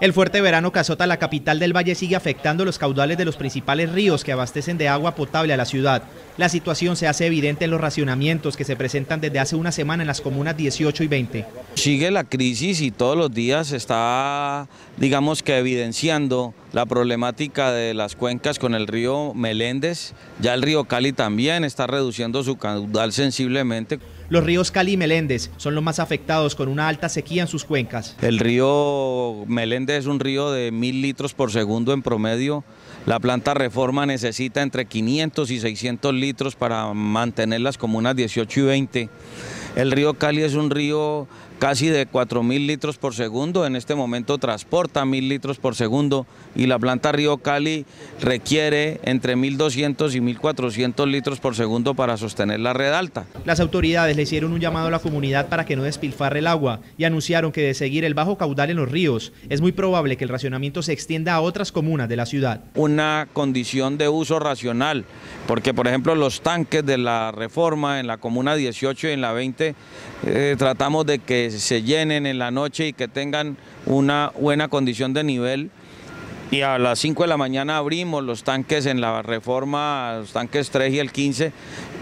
El fuerte verano que azota la capital del valle sigue afectando los caudales de los principales ríos que abastecen de agua potable a la ciudad. La situación se hace evidente en los racionamientos que se presentan desde hace una semana en las comunas 18 y 20. Sigue la crisis y todos los días está, digamos que evidenciando la problemática de las cuencas con el río Meléndez. Ya el río Cali también está reduciendo su caudal sensiblemente. Los ríos Cali y Meléndez son los más afectados con una alta sequía en sus cuencas. El río Meléndez es un río de mil litros por segundo en promedio. La planta reforma necesita entre 500 y 600 litros para mantener las comunas 18 y 20. El río Cali es un río casi de 4.000 litros por segundo, en este momento transporta 1.000 litros por segundo y la planta Río Cali requiere entre 1.200 y 1.400 litros por segundo para sostener la red alta. Las autoridades le hicieron un llamado a la comunidad para que no despilfarre el agua y anunciaron que de seguir el bajo caudal en los ríos es muy probable que el racionamiento se extienda a otras comunas de la ciudad. Una condición de uso racional, porque por ejemplo los tanques de la reforma en la comuna 18 y en la 20 eh, tratamos de que se llenen en la noche y que tengan una buena condición de nivel. Y a las 5 de la mañana abrimos los tanques en la reforma, los tanques 3 y el 15,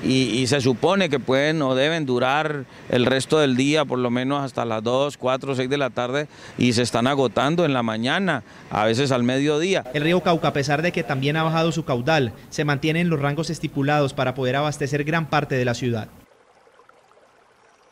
y, y, se supone que pueden o deben durar el resto del día, por lo menos hasta las 2, 4, 6 de la tarde, y se están agotando en la mañana, a veces al mediodía. El río Cauca, a pesar de que también ha bajado su caudal, se mantiene en los rangos estipulados para poder abastecer gran parte de la ciudad.